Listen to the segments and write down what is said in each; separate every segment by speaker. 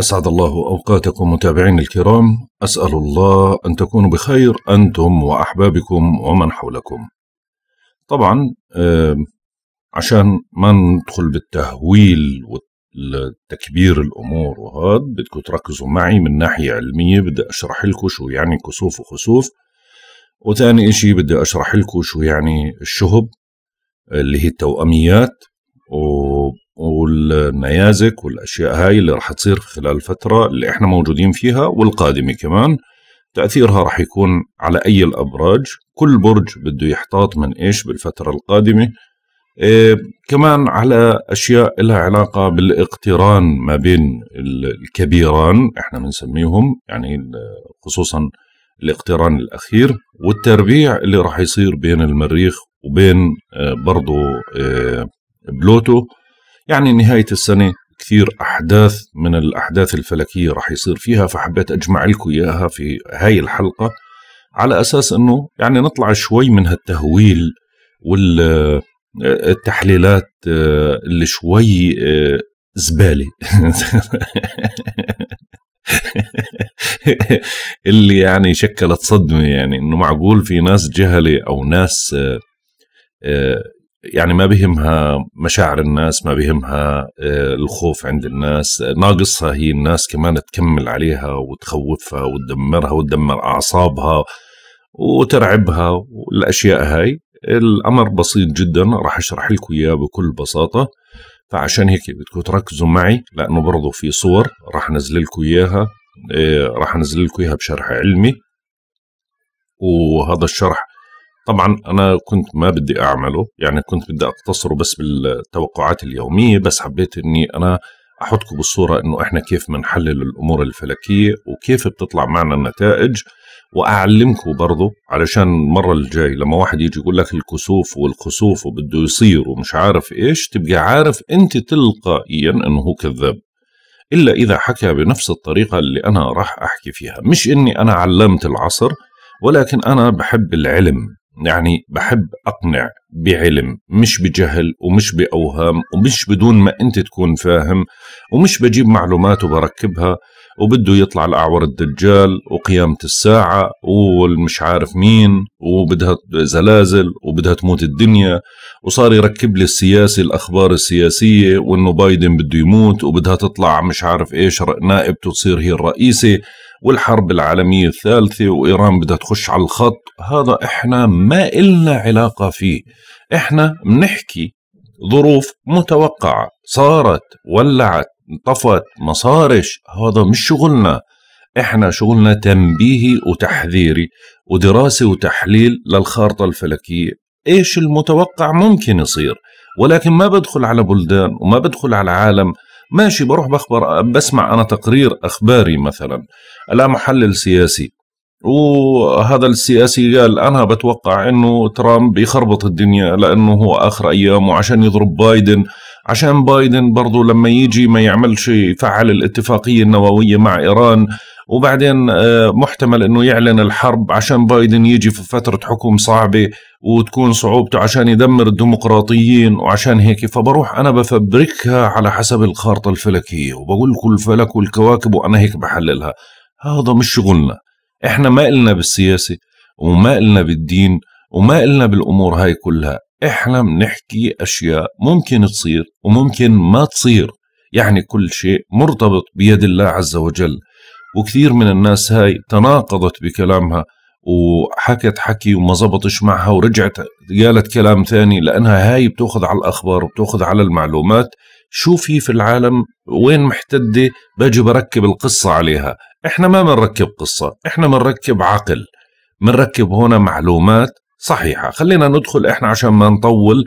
Speaker 1: أسعد الله أوقاتكم متابعين الكرام أسأل الله أن تكونوا بخير أنتم وأحبابكم ومن حولكم طبعا عشان ما ندخل بالتهويل والتكبير الأمور وهذا بدكم تركزوا معي من ناحية علمية بدي أشرح لكم شو يعني كسوف وخسوف وثاني إشي بدي أشرح لكم شو يعني الشهب اللي هي التوأميات والنيازك والاشياء هاي اللي راح تصير خلال الفتره اللي احنا موجودين فيها والقادمه كمان تاثيرها راح يكون على اي الابراج كل برج بده يحتاط من ايش بالفتره القادمه إيه كمان على اشياء لها علاقه بالاقتران ما بين الكبيران احنا بنسميهم يعني خصوصا الاقتران الاخير والتربيع اللي راح يصير بين المريخ وبين آه، برضه آه، بلوتو يعني نهاية السنة كثير أحداث من الأحداث الفلكية رح يصير فيها فحبيت أجمع لكم إياها في هاي الحلقة على أساس أنه يعني نطلع شوي من هالتهويل والتحليلات آه، اللي شوي آه، زبالة اللي يعني شكلت صدمة يعني انه معقول في ناس جهلة او ناس آه، يعني ما بهمها مشاعر الناس ما بهمها آه، الخوف عند الناس ناقصها هي الناس كمان تكمل عليها وتخوفها وتدمرها وتدمر أعصابها وترعبها والأشياء هاي الأمر بسيط جدا راح أشرح لكم إياه بكل بساطة فعشان هيك بدكم تركزوا معي لأنه برضو في صور راح أنزل لكم إياها آه، راح أنزل لكم إياها بشرح علمي وهذا الشرح طبعا انا كنت ما بدي اعمله يعني كنت بدي اقتصره بس بالتوقعات اليوميه بس حبيت اني انا احطكم بالصوره انه احنا كيف بنحلل الامور الفلكيه وكيف بتطلع معنا النتائج واعلمكم برضه علشان المره الجاي لما واحد يجي يقول لك الكسوف والخسوف وبده يصير ومش عارف ايش تبقى عارف انت تلقائيا انه هو كذاب الا اذا حكى بنفس الطريقه اللي انا راح احكي فيها مش اني انا علمت العصر ولكن انا بحب العلم يعني بحب اقنع بعلم مش بجهل ومش باوهام ومش بدون ما انت تكون فاهم ومش بجيب معلومات وبركبها وبده يطلع الاعور الدجال وقيامه الساعه والمش عارف مين وبدها زلازل وبدها تموت الدنيا وصار يركب لي السياسي الاخبار السياسيه وانه بايدن بده يموت وبدها تطلع مش عارف ايش نائبته تصير هي الرئيسه والحرب العالمية الثالثة وإيران بدها تخش على الخط هذا إحنا ما إلنا علاقة فيه إحنا بنحكي ظروف متوقعة صارت ولعت انطفت ما صارش هذا مش شغلنا احنا شغلنا تنبيهي وتحذيري ودراسة وتحليل للخارطة الفلكية ايش المتوقع ممكن يصير ولكن ما بدخل على بلدان وما بدخل على عالم ماشي بروح بخبر بسمع أنا تقرير أخباري مثلا لا محلل سياسي وهذا السياسي قال أنا بتوقع أنه ترامب يخربط الدنيا لأنه هو آخر أيام وعشان يضرب بايدن عشان بايدن برضو لما يجي ما يعملش يفعل الاتفاقية النووية مع إيران وبعدين آه، محتمل انه يعلن الحرب عشان بايدن يجي في فتره حكم صعبه وتكون صعوبته عشان يدمر الديمقراطيين وعشان هيك فبروح انا بفبركها على حسب الخارطه الفلكيه وبقول كل الفلك والكواكب وانا هيك بحللها هذا مش شغلنا احنا ما إلنا بالسياسه وما إلنا بالدين وما إلنا بالامور هاي كلها احنا بنحكي اشياء ممكن تصير وممكن ما تصير يعني كل شيء مرتبط بيد الله عز وجل وكثير من الناس هاي تناقضت بكلامها وحكت حكي وما زبطش معها ورجعت قالت كلام ثاني لانها هاي بتاخذ على الاخبار وبتاخذ على المعلومات شو في في العالم وين محتده باجي بركب القصه عليها احنا ما بنركب قصه احنا بنركب عقل بنركب هنا معلومات صحيحة خلينا ندخل احنا عشان ما نطول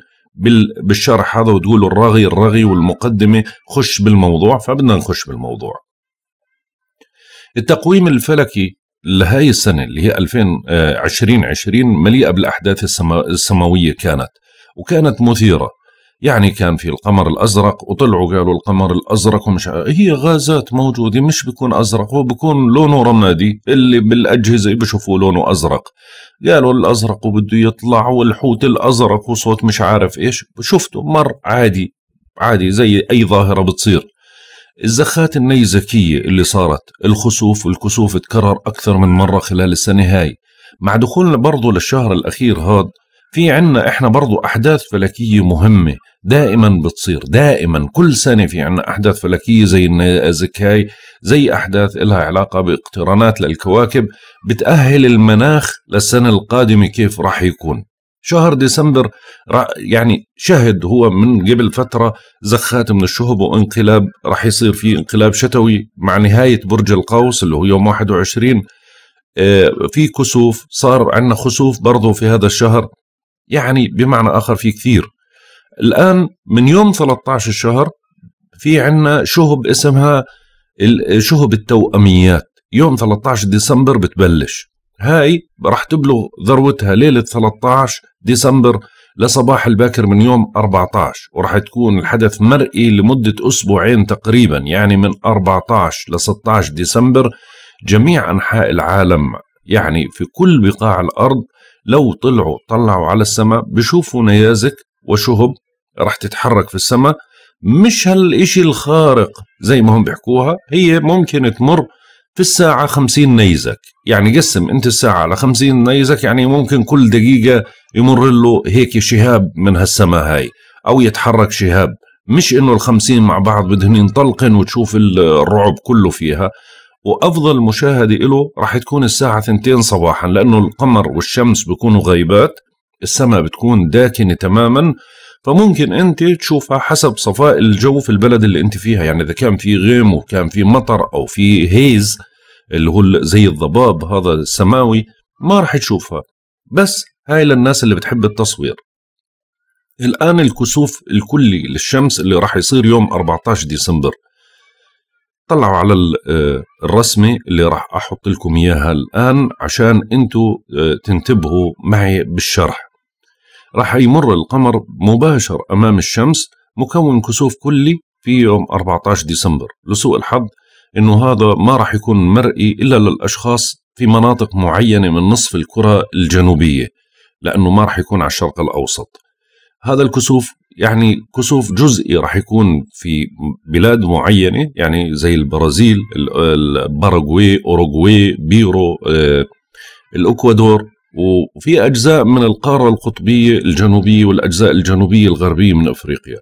Speaker 1: بالشرح هذا وتقولوا الرغي الرغي والمقدمة خش بالموضوع فبدنا نخش بالموضوع التقويم الفلكي لهاي السنة اللي هي 2020 آه، مليئة بالأحداث السماوية كانت وكانت مثيرة يعني كان في القمر الازرق وطلعوا قالوا القمر الازرق ومش هي غازات موجوده مش بيكون ازرق هو بيكون لونه رمادي اللي بالاجهزه بشوفوا لونه ازرق قالوا الازرق وبده يطلع والحوت الازرق وصوت مش عارف ايش شفته مر عادي عادي زي اي ظاهره بتصير الزخات النيزكية اللي صارت الخسوف والكسوف تكرر أكثر من مرة خلال السنة هاي مع دخولنا برضو للشهر الأخير هاد في عنا احنا برضو احداث فلكيه مهمه دائما بتصير دائما كل سنه في عنا احداث فلكيه زي النازك زي احداث لها علاقه باقترانات للكواكب بتاهل المناخ للسنه القادمه كيف راح يكون شهر ديسمبر يعني شهد هو من قبل فترة زخات من الشهب وانقلاب رح يصير في انقلاب شتوي مع نهاية برج القوس اللي هو يوم 21 آه، في كسوف صار عندنا خسوف برضو في هذا الشهر يعني بمعنى آخر في كثير الآن من يوم 13 الشهر في عنا شهب اسمها شهب التوأميات يوم 13 ديسمبر بتبلش هاي راح تبلغ ذروتها ليلة 13 ديسمبر لصباح الباكر من يوم 14 وراح تكون الحدث مرئي لمدة أسبوعين تقريبا يعني من 14 ل 16 ديسمبر جميع أنحاء العالم يعني في كل بقاع الأرض لو طلعوا طلعوا على السماء بشوفوا نيازك وشهب رح تتحرك في السماء مش هالإشي الخارق زي ما هم بيحكوها هي ممكن تمر في الساعة 50 نيزك يعني قسم أنت الساعة على 50 نيزك يعني ممكن كل دقيقة يمر له هيك شهاب من هالسماء هاي أو يتحرك شهاب مش انه ال 50 مع بعض بدهم ينطلقن وتشوف الرعب كله فيها وافضل مشاهده له راح تكون الساعه 2 صباحا لانه القمر والشمس بيكونوا غيبات السماء بتكون داكنه تماما فممكن انت تشوفها حسب صفاء الجو في البلد اللي انت فيها يعني اذا كان في غيم وكان في مطر او في هيز اللي هو زي الضباب هذا السماوي ما راح تشوفها بس هاي للناس اللي بتحب التصوير الآن الكسوف الكلي للشمس اللي راح يصير يوم 14 ديسمبر طلعوا على آه، الرسمة اللي راح أحط لكم إياها الآن عشان انتم آه، تنتبهوا معي بالشرح راح يمر القمر مباشر أمام الشمس مكون كسوف كلي في يوم 14 ديسمبر لسوء الحظ أنه هذا ما راح يكون مرئي إلا للأشخاص في مناطق معينة من نصف الكرة الجنوبية لأنه ما راح يكون على الشرق الأوسط هذا الكسوف يعني كسوف جزئي راح يكون في بلاد معينه يعني زي البرازيل الباراغواي اوروغواي بيرو آه، الاكوادور وفي اجزاء من القاره القطبيه الجنوبيه والاجزاء الجنوبيه الغربيه من افريقيا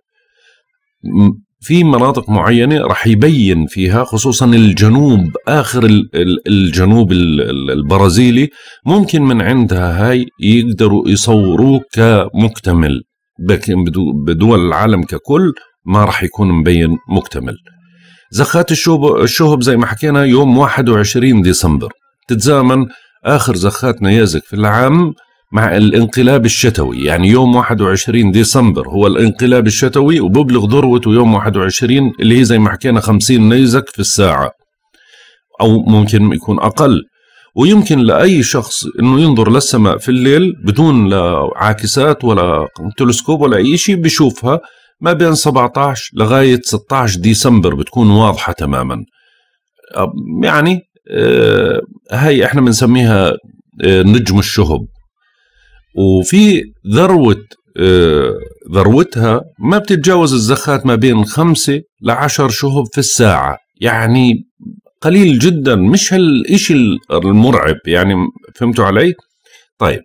Speaker 1: في مناطق معينه راح يبين فيها خصوصا الجنوب اخر الجنوب البرازيلي ممكن من عندها هاي يقدروا يصوروه كمكتمل بدول العالم ككل ما راح يكون مبين مكتمل زخات الشهب زي ما حكينا يوم 21 ديسمبر تتزامن آخر زخات نيازك في العام مع الانقلاب الشتوي يعني يوم 21 ديسمبر هو الانقلاب الشتوي وببلغ ذروته يوم 21 اللي هي زي ما حكينا 50 نيزك في الساعة أو ممكن يكون أقل ويمكن لاي شخص انه ينظر للسماء في الليل بدون لا عاكسات ولا تلسكوب ولا اي شيء بيشوفها ما بين 17 لغايه 16 ديسمبر بتكون واضحه تماما يعني آه، هاي احنا بنسميها آه، نجم الشهب وفي ذروه آه، ذروتها ما بتتجاوز الزخات ما بين خمسة لعشر شهب في الساعه يعني قليل جدا مش هالشيء المرعب يعني فهمتوا علي؟ طيب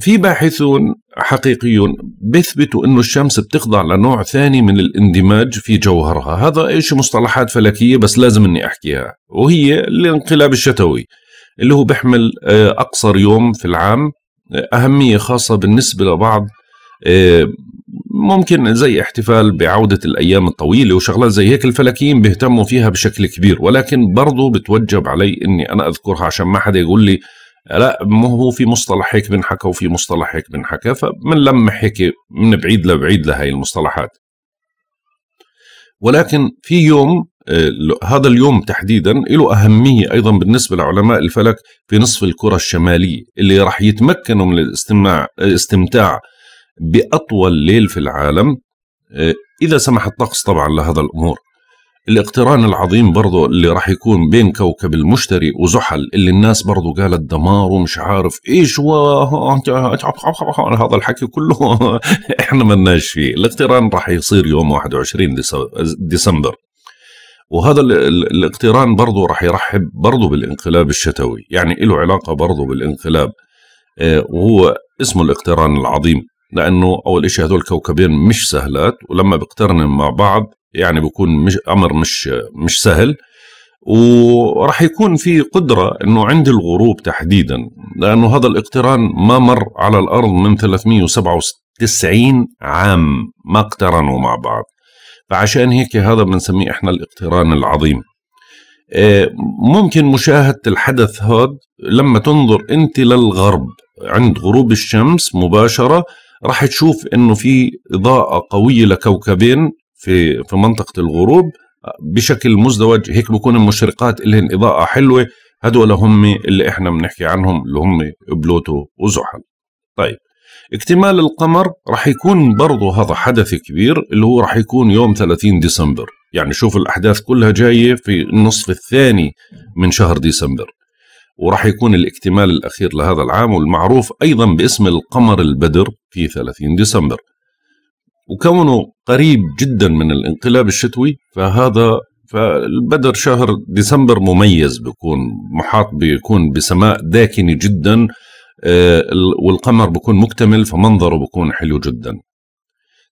Speaker 1: في باحثون حقيقيون بيثبتوا انه الشمس بتخضع لنوع ثاني من الاندماج في جوهرها، هذا ايش مصطلحات فلكيه بس لازم اني احكيها، وهي الانقلاب الشتوي اللي هو بيحمل آه، اقصر يوم في العام آه، اهميه خاصه بالنسبه لبعض آه، ممكن زي احتفال بعودة الأيام الطويلة وشغلات زي هيك الفلكيين بيهتموا فيها بشكل كبير ولكن برضو بتوجب علي أني أنا أذكرها عشان ما حدا يقول لي لا مو هو في مصطلح هيك بنحكى وفي مصطلح هيك بنحكى فبنلمح هيك من بعيد لبعيد لهي المصطلحات ولكن في يوم آه، هذا اليوم تحديدا له أهمية أيضا بالنسبة لعلماء الفلك في نصف الكرة الشمالية اللي راح يتمكنوا من الاستماع آه، استمتاع باطول ليل في العالم آه، اذا سمح الطقس طبعا لهذا الامور الاقتران العظيم برضه اللي راح يكون بين كوكب المشتري وزحل اللي الناس برضه قالت دمار ومش عارف ايش و هذا الحكي كله احنا مناش فيه الاقتران راح يصير يوم 21 ديسمبر وهذا الاقتران برضه راح يرحب برضه بالانقلاب الشتوي يعني له علاقه برضه بالانقلاب آه، وهو اسمه الاقتران العظيم لانه اول شيء هذول كوكبين مش سهلات ولما بيقترنوا مع بعض يعني بيكون مش امر مش مش سهل وراح يكون في قدرة أنه عند الغروب تحديدا لأنه هذا الاقتران ما مر على الأرض من 397 عام ما اقترنوا مع بعض فعشان هيك هذا بنسميه إحنا الاقتران العظيم إيه، ممكن مشاهدة الحدث هذا لما تنظر أنت للغرب عند غروب الشمس مباشرة راح تشوف انه في اضاءه قويه لكوكبين في في منطقه الغروب بشكل مزدوج هيك بكون المشرقات لهم اضاءه حلوه هدول هم اللي احنا بنحكي عنهم اللي هم بلوتو وزحل طيب اكتمال القمر راح يكون برضه هذا حدث كبير اللي هو راح يكون يوم 30 ديسمبر يعني شوف الاحداث كلها جايه في النصف الثاني من شهر ديسمبر وراح يكون الاكتمال الأخير لهذا العام والمعروف أيضا باسم القمر البدر في 30 ديسمبر وكونه قريب جدا من الانقلاب الشتوي فهذا فالبدر شهر ديسمبر مميز بيكون محاط بيكون بسماء داكنة جدا آه، والقمر بيكون مكتمل فمنظره بيكون حلو جدا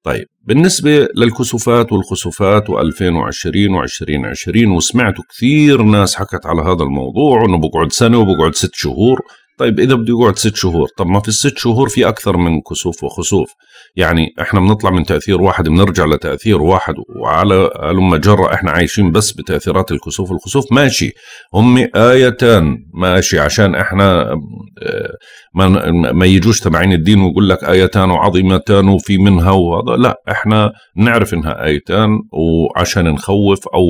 Speaker 1: طيب بالنسبة للكسوفات والخسوفات و2020 و2020 وسمعت كثير ناس حكت على هذا الموضوع انه بقعد سنة وبقعد ست شهور طيب اذا بده يقعد ست شهور طب ما في الست شهور في اكثر من كسوف وخسوف يعني احنا بنطلع من تاثير واحد بنرجع لتاثير واحد وعلى الم جره احنا عايشين بس بتاثيرات الكسوف الخسوف ماشي هم ايتان ماشي عشان احنا آه، ما, ما يجوش تبعين الدين ويقول لك ايتان وعظيمتان وفي منها وهذا لا احنا نعرف انها ايتان وعشان نخوف او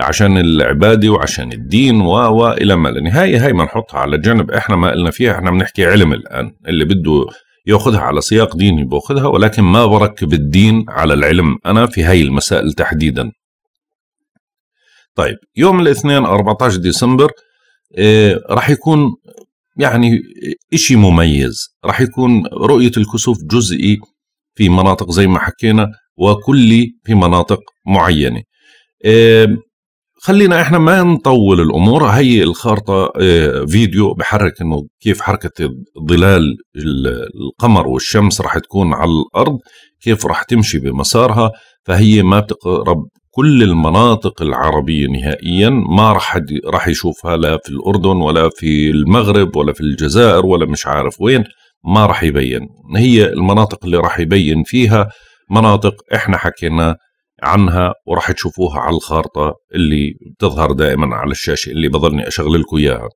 Speaker 1: عشان العبادة وعشان الدين و و إلى ما النهاية هاي ما نحطها على جنب إحنا ما قلنا فيها إحنا بنحكي علم الآن اللي بده ياخذها على سياق ديني باخذها ولكن ما بركب الدين على العلم انا في هاي المسائل تحديدا طيب يوم الاثنين 14 ديسمبر آه، راح يكون يعني إشي مميز راح يكون رؤية الكسوف جزئي في مناطق زي ما حكينا وكلي في مناطق معينة آه، خلينا احنا ما نطول الامور هي الخارطه آه، فيديو بحرك انه كيف حركه ظلال القمر والشمس راح تكون على الارض كيف راح تمشي بمسارها فهي ما بتقرب كل المناطق العربية نهائيا ما راح حد راح يشوفها لا في الأردن ولا في المغرب ولا في الجزائر ولا مش عارف وين ما راح يبين هي المناطق اللي راح يبين فيها مناطق احنا حكينا عنها وراح تشوفوها على الخارطة اللي بتظهر دائما على الشاشة اللي بظلني أشغل لكم إياها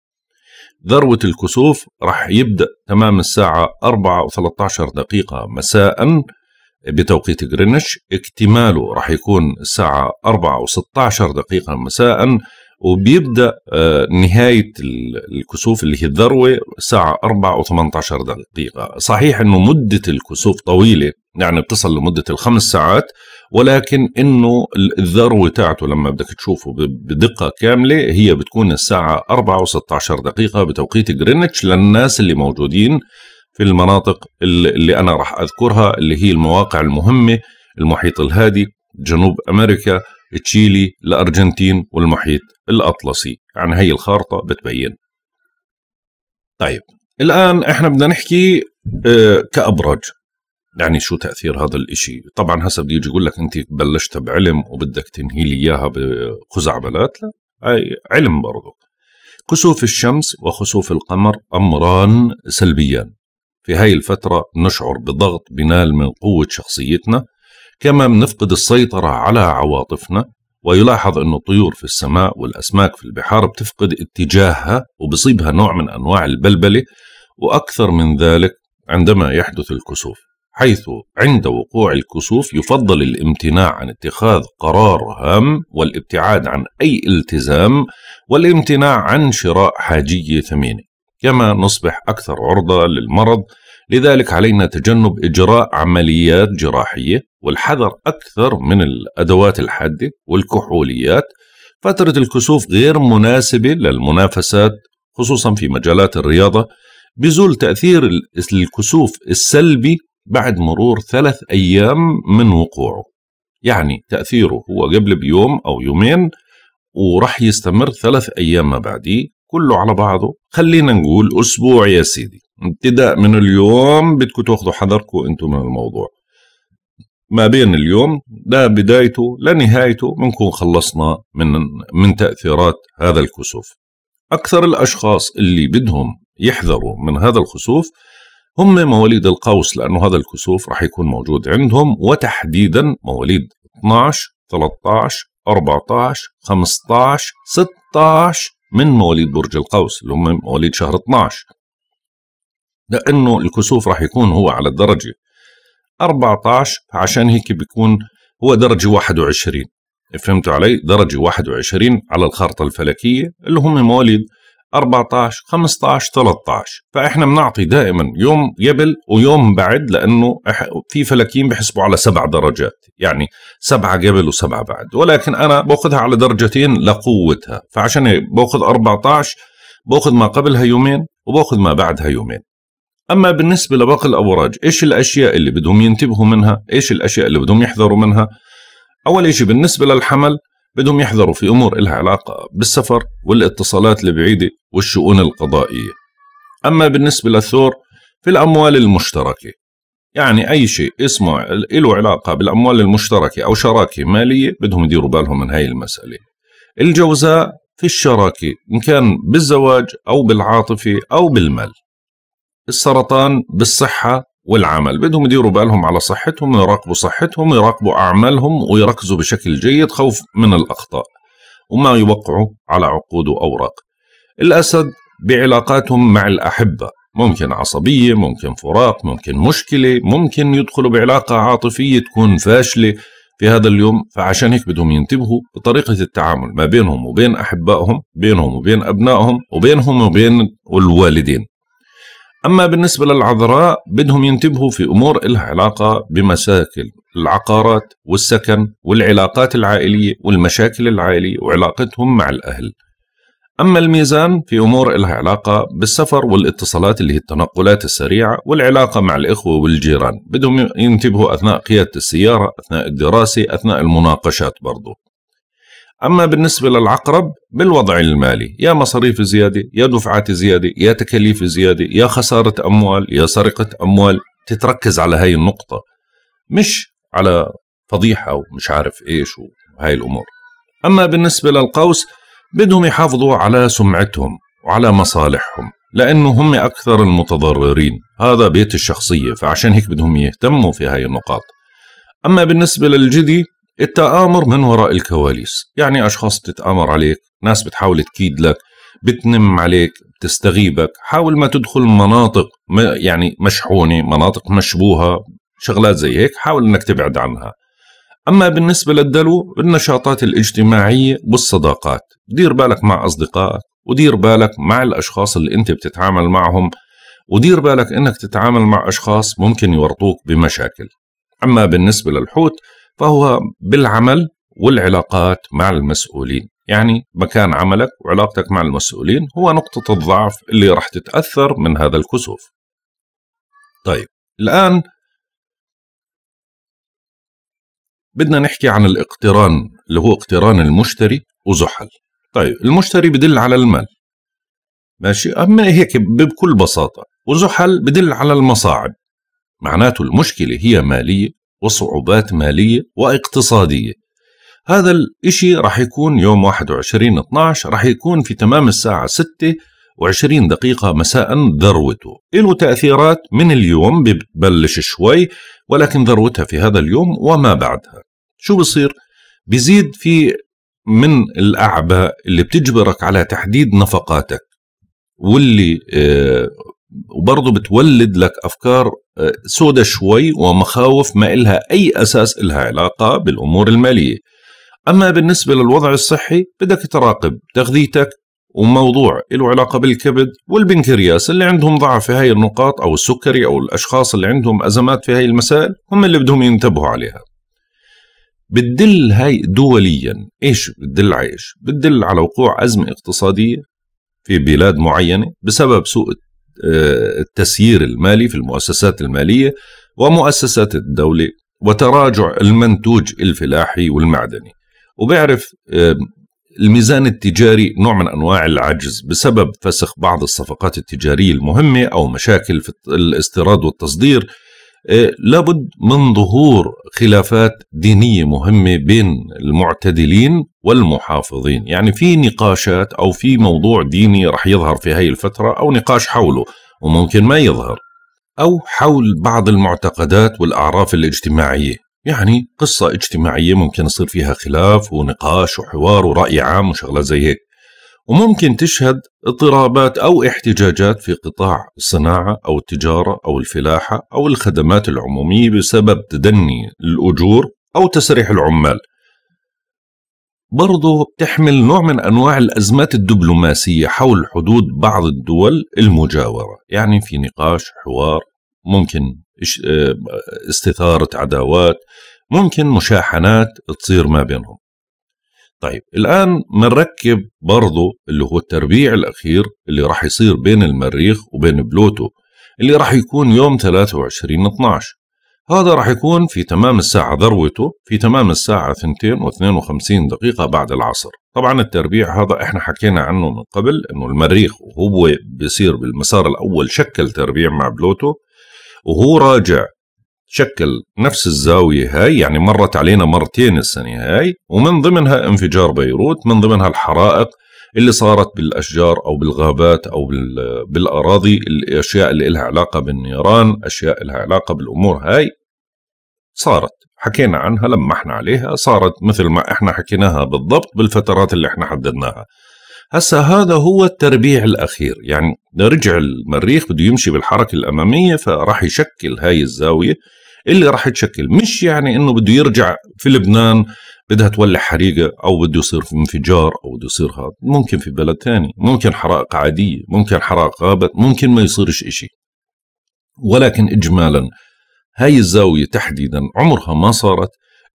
Speaker 1: ذروة الكسوف راح يبدأ تمام الساعة 4 و13 دقيقة مساء بتوقيت غرينتش اكتماله راح يكون الساعة 4 و16 دقيقة مساء وبيبدأ آه، نهاية الكسوف اللي هي الذروة الساعة 4 و18 دقيقة صحيح أنه مدة الكسوف طويلة يعني بتصل لمدة الخمس ساعات ولكن انه الذروه تاعته لما بدك تشوفه بدقه كامله هي بتكون الساعه 4 و16 دقيقه بتوقيت جرينتش للناس اللي موجودين في المناطق اللي انا راح اذكرها اللي هي المواقع المهمه المحيط الهادي جنوب امريكا تشيلي الارجنتين والمحيط الاطلسي عن يعني هي الخارطه بتبين طيب الان احنا بدنا نحكي آه، كابرج يعني شو تاثير هذا الإشي طبعا هسه بده يجي يقول لك انت بلشت بعلم وبدك تنهي لي اياها بخزعبلات لا أي علم برضو كسوف الشمس وخسوف القمر امران سلبيان في هاي الفتره نشعر بضغط بنال من قوه شخصيتنا كما بنفقد السيطره على عواطفنا ويلاحظ أن الطيور في السماء والأسماك في البحار بتفقد اتجاهها وبصيبها نوع من أنواع البلبلة وأكثر من ذلك عندما يحدث الكسوف حيث عند وقوع الكسوف يفضل الامتناع عن اتخاذ قرار هام والابتعاد عن أي التزام والامتناع عن شراء حاجية ثمينة كما نصبح أكثر عرضة للمرض لذلك علينا تجنب إجراء عمليات جراحية والحذر أكثر من الأدوات الحادة والكحوليات فترة الكسوف غير مناسبة للمنافسات خصوصا في مجالات الرياضة بزول تأثير الكسوف السلبي بعد مرور ثلاث أيام من وقوعه يعني تأثيره هو قبل بيوم أو يومين وراح يستمر ثلاث أيام ما بعدي كله على بعضه خلينا نقول أسبوع يا سيدي ابتداء من اليوم بدكم تاخذوا حذركم انتم من الموضوع ما بين اليوم لا بدايته لنهايته بنكون خلصنا من من تاثيرات هذا الكسوف اكثر الاشخاص اللي بدهم يحذروا من هذا الخسوف هم مواليد القوس لأنه هذا الكسوف راح يكون موجود عندهم وتحديدا مواليد 12 13 14 15 16 من مواليد برج القوس اللي هم مواليد شهر 12 لأنه الكسوف راح يكون هو على الدرجة 14 عشان هيك بيكون هو درجة 21 فهمتوا علي درجة 21 على الخارطة الفلكية اللي هم مواليد 14 15 13 فاحنا بنعطي دائما يوم قبل ويوم بعد لانه في فلكيين بحسبوا على سبع درجات يعني سبعه قبل وسبعه بعد ولكن انا باخذها على درجتين لقوتها فعشان هيك باخذ 14 باخذ ما قبلها يومين وباخذ ما بعدها يومين اما بالنسبه لباقي الابراج ايش الاشياء اللي بدهم ينتبهوا منها ايش الاشياء اللي بدهم يحذروا منها اول شيء بالنسبه للحمل بدهم يحذروا في أمور إلها علاقة بالسفر والاتصالات البعيدة والشؤون القضائية أما بالنسبة للثور في الأموال المشتركة يعني أي شيء اسمه له علاقة بالأموال المشتركة أو شراكة مالية بدهم يديروا بالهم من هاي المسألة الجوزاء في الشراكة إن كان بالزواج أو بالعاطفة أو بالمال السرطان بالصحة والعمل بدهم يديروا بالهم على صحتهم يراقبوا صحتهم يراقبوا أعمالهم ويركزوا بشكل جيد خوف من الأخطاء وما يوقعوا على عقود وأوراق الأسد بعلاقاتهم مع الأحبة ممكن عصبية ممكن فراق ممكن مشكلة ممكن يدخلوا بعلاقة عاطفية تكون فاشلة في هذا اليوم فعشان هيك بدهم ينتبهوا بطريقة التعامل ما بينهم وبين أحبائهم بينهم وبين أبنائهم وبينهم وبين الوالدين أما بالنسبة للعذراء بدهم ينتبهوا في أمور إلها علاقة بمشاكل العقارات والسكن والعلاقات العائلية والمشاكل العائلية وعلاقتهم مع الأهل أما الميزان في أمور إلها علاقة بالسفر والاتصالات اللي هي التنقلات السريعة والعلاقة مع الإخوة والجيران بدهم ينتبهوا أثناء قيادة السيارة أثناء الدراسة أثناء المناقشات برضو أما بالنسبة للعقرب بالوضع المالي يا مصاريف زيادة يا دفعات زيادة يا تكاليف زيادة يا خسارة أموال يا سرقة أموال تتركز على هاي النقطة مش على فضيحة ومش عارف إيش وهاي الأمور أما بالنسبة للقوس بدهم يحافظوا على سمعتهم وعلى مصالحهم لأنه هم أكثر المتضررين هذا بيت الشخصية فعشان هيك بدهم يهتموا في هاي النقاط أما بالنسبة للجدي التآمر من وراء الكواليس يعني أشخاص بتتآمر عليك ناس بتحاول تكيد لك بتنم عليك بتستغيبك حاول ما تدخل مناطق يعني مشحونة مناطق مشبوهة شغلات زي هيك حاول انك تبعد عنها اما بالنسبة للدلو النشاطات الاجتماعية والصداقات دير بالك مع اصدقائك ودير بالك مع الاشخاص اللي انت بتتعامل معهم ودير بالك انك تتعامل مع اشخاص ممكن يورطوك بمشاكل اما بالنسبة للحوت فهو بالعمل والعلاقات مع المسؤولين يعني مكان عملك وعلاقتك مع المسؤولين هو نقطة الضعف اللي راح تتأثر من هذا الكسوف طيب الآن بدنا نحكي عن الاقتران اللي هو اقتران المشتري وزحل طيب المشتري بدل على المال ماشي أما هيك بكل بساطة وزحل بدل على المصاعب معناته المشكلة هي مالية وصعوبات مالية واقتصادية هذا الإشي رح يكون يوم 21 12 رح يكون في تمام الساعة 6 و20 دقيقة مساء ذروته له تأثيرات من اليوم ببلش شوي ولكن ذروتها في هذا اليوم وما بعدها شو بصير؟ بزيد في من الأعباء اللي بتجبرك على تحديد نفقاتك واللي آه، وبرضه بتولد لك افكار آه، سودة شوي ومخاوف ما إلها اي اساس إلها علاقه بالامور الماليه اما بالنسبه للوضع الصحي بدك تراقب تغذيتك وموضوع له علاقه بالكبد والبنكرياس اللي عندهم ضعف في هاي النقاط او السكري او الاشخاص اللي عندهم ازمات في هاي المسائل هم اللي بدهم ينتبهوا عليها بتدل هاي دوليا ايش بتدل ايش بتدل على وقوع ازمه اقتصاديه في بلاد معينه بسبب سوء آه، التسيير المالي في المؤسسات المالية ومؤسسات الدولة وتراجع المنتوج الفلاحي والمعدني وبعرف آه، الميزان التجاري نوع من أنواع العجز بسبب فسخ بعض الصفقات التجارية المهمة أو مشاكل في الاستيراد والتصدير إيه، لابد من ظهور خلافات دينية مهمة بين المعتدلين والمحافظين يعني في نقاشات أو في موضوع ديني رح يظهر في هاي الفترة أو نقاش حوله وممكن ما يظهر أو حول بعض المعتقدات والأعراف الاجتماعية يعني قصة اجتماعية ممكن يصير فيها خلاف ونقاش وحوار ورأي عام وشغلات زي هيك وممكن تشهد اضطرابات أو احتجاجات في قطاع الصناعة أو التجارة أو الفلاحة أو الخدمات العمومية بسبب تدني الأجور أو تسريح العمال برضو بتحمل نوع من أنواع الأزمات الدبلوماسية حول حدود بعض الدول المجاورة يعني في نقاش حوار ممكن آه، استثارة عداوات ممكن مشاحنات تصير ما بينهم طيب الآن بنركب برضه اللي هو التربيع الأخير اللي راح يصير بين المريخ وبين بلوتو اللي راح يكون يوم 23 12 هذا راح يكون في تمام الساعة ذروته في تمام الساعة 2.52 دقيقة بعد العصر طبعا التربيع هذا احنا حكينا عنه من قبل انه المريخ وهو بيصير بالمسار الاول شكل تربيع مع بلوتو وهو راجع تشكل نفس الزاوية هاي يعني مرت علينا مرتين السنة هاي ومن ضمنها انفجار بيروت من ضمنها الحرائق اللي صارت بالأشجار أو بالغابات أو بالأراضي الأشياء اللي لها علاقة بالنيران أشياء لها علاقة بالأمور هاي صارت حكينا عنها لمحنا عليها صارت مثل ما احنا حكيناها بالضبط بالفترات اللي احنا حددناها هسا هذا هو التربيع الأخير يعني رجع المريخ بده يمشي بالحركة الأمامية فراح يشكل هاي الزاوية اللي راح يتشكل مش يعني انه بده يرجع في لبنان بدها تولع حريقة أو بده يصير في انفجار أو بده يصير هذا ممكن في بلد ثاني ممكن حرائق عادية ممكن حرائق غابة ممكن ما يصيرش إشي ولكن إجمالا هاي الزاوية تحديدا عمرها ما صارت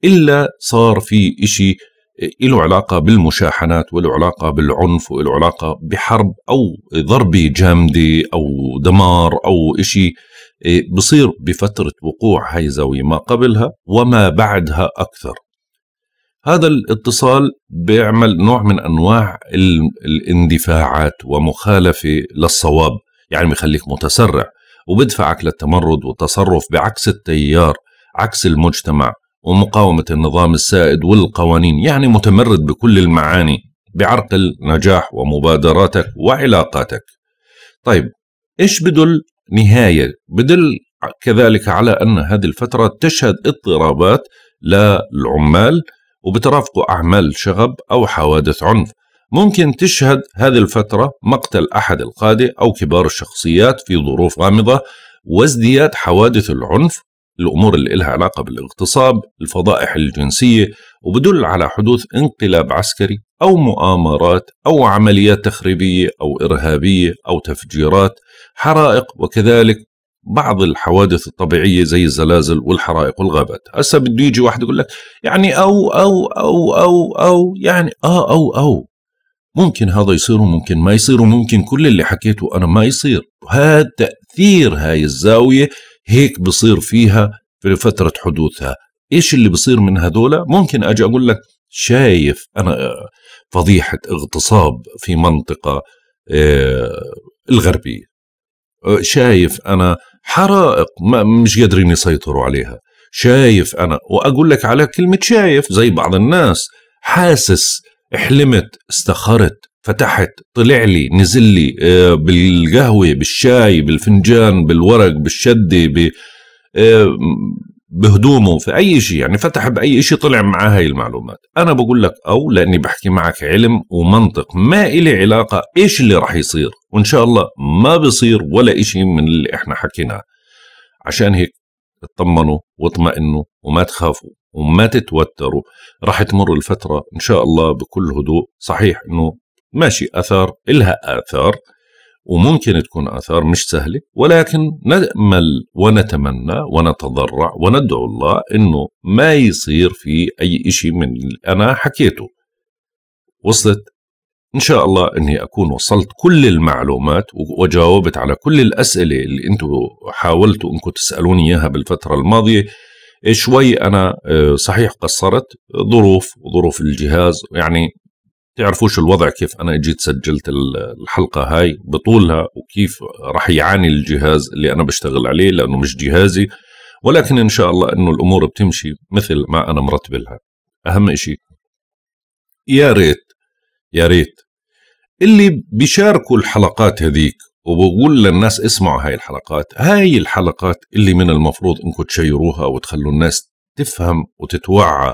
Speaker 1: إلا صار في إشي له علاقة بالمشاحنات وله علاقة بالعنف وله علاقة بحرب أو ضربة جامدة أو دمار أو إشي إيه، بصير بفترة وقوع هيزوي ما قبلها وما بعدها أكثر هذا الاتصال بيعمل نوع من أنواع الاندفاعات ومخالفة للصواب يعني بيخليك متسرع وبدفعك للتمرد والتصرف بعكس التيار عكس المجتمع ومقاومة النظام السائد والقوانين يعني متمرد بكل المعاني بعرقل نجاح ومبادراتك وعلاقاتك طيب ايش بدل نهاية بدل كذلك على أن هذه الفترة تشهد اضطرابات للعمال وبترافقوا أعمال شغب أو حوادث عنف ممكن تشهد هذه الفترة مقتل أحد القادة أو كبار الشخصيات في ظروف غامضة وازدياد حوادث العنف الأمور اللي لها علاقة بالاغتصاب الفضائح الجنسية وبدل على حدوث انقلاب عسكري أو مؤامرات أو عمليات تخريبية أو إرهابية أو تفجيرات حرائق وكذلك بعض الحوادث الطبيعيه زي الزلازل والحرائق والغابات هسه بده يجي واحد يقول لك يعني او او او او او يعني اه او او ممكن هذا يصير وممكن ما يصير وممكن كل اللي حكيته انا ما يصير وهذا تاثير هاي الزاويه هيك بصير فيها في فترة حدوثها ايش اللي بصير من هدول ممكن اجي اقول لك شايف انا آه، فضيحة اغتصاب في منطقة آه، الغربية آه، شايف انا حرائق ما مش قادرين يسيطروا عليها شايف انا واقول لك على كلمة شايف زي بعض الناس حاسس حلمت استخرت فتحت طلع لي نزل لي آه، بالقهوة بالشاي بالفنجان بالورق بالشدة آه، بهدومه في أي شيء يعني فتح بأي شيء طلع معاه هاي المعلومات أنا بقول لك أو لأني بحكي معك علم ومنطق ما إلي علاقة إيش اللي راح يصير وإن شاء الله ما بصير ولا إشي من اللي إحنا حكيناه عشان هيك اطمنوا واطمئنوا وما تخافوا وما تتوتروا راح تمر الفترة إن شاء الله بكل هدوء صحيح إنه ماشي اثار الها اثار وممكن تكون اثار مش سهله ولكن نامل ونتمنى ونتضرع وندعو الله انه ما يصير في اي شيء من اللي انا حكيته وصلت ان شاء الله اني اكون وصلت كل المعلومات وجاوبت على كل الاسئله اللي انتم حاولتوا انكم تسالوني اياها بالفتره الماضيه إيه، شوي انا آه، صحيح قصرت ظروف وظروف الجهاز يعني تعرفوش الوضع كيف انا اجيت سجلت الحلقه هاي بطولها وكيف راح يعاني الجهاز اللي انا بشتغل عليه لانه مش جهازي ولكن ان شاء الله انه الامور بتمشي مثل ما انا مرتب لها اهم شيء يا ريت يا ريت اللي بيشاركوا الحلقات هذيك وبقول للناس اسمعوا هاي الحلقات هاي الحلقات اللي من المفروض انكم تشيروها وتخلوا الناس تفهم وتتوعى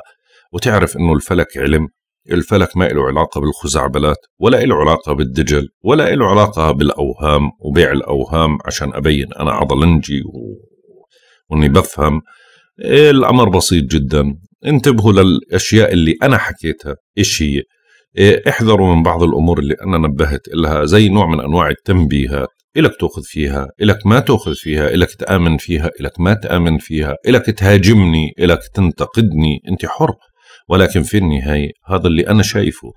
Speaker 1: وتعرف انه الفلك علم الفلك ما له علاقة بالخزعبلات ولا له علاقة بالدجل ولا له علاقة بالأوهام وبيع الأوهام عشان أبين أنا عضلنجي و... وإني بفهم الأمر بسيط جدا انتبهوا للأشياء اللي أنا حكيتها إيش هي إيه، احذروا من بعض الأمور اللي أنا نبهت إلها زي نوع من أنواع التنبيهات إلك تأخذ فيها إلك ما تأخذ فيها إلك تآمن فيها إلك ما تآمن فيها إلك تهاجمني إلك تنتقدني أنت حر ولكن في النهاية هذا اللي أنا شايفه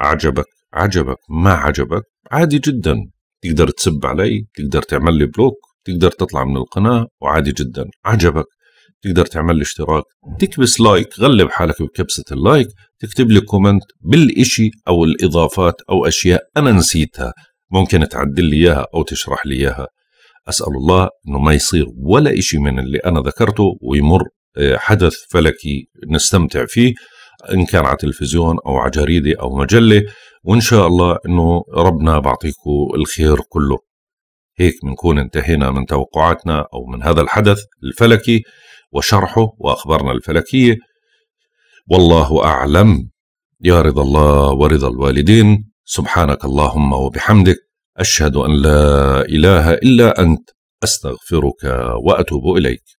Speaker 1: عجبك عجبك ما عجبك عادي جدا تقدر تسب علي تقدر تعمل لي بلوك تقدر تطلع من القناة وعادي جدا عجبك تقدر تعمل لي اشتراك تكبس لايك غلب حالك بكبسة اللايك تكتب لي كومنت بالإشي أو الإضافات أو أشياء أنا نسيتها ممكن تعدل لي إياها أو تشرح لي إياها أسأل الله أنه ما يصير ولا إشي من اللي أنا ذكرته ويمر حدث فلكي نستمتع فيه ان كان على تلفزيون او على جريده او مجله وان شاء الله انه ربنا بعطيكم الخير كله هيك بنكون انتهينا من توقعاتنا او من هذا الحدث الفلكي وشرحه واخبارنا الفلكيه والله اعلم يا رضا الله ورضا الوالدين سبحانك اللهم وبحمدك اشهد ان لا اله الا انت استغفرك واتوب اليك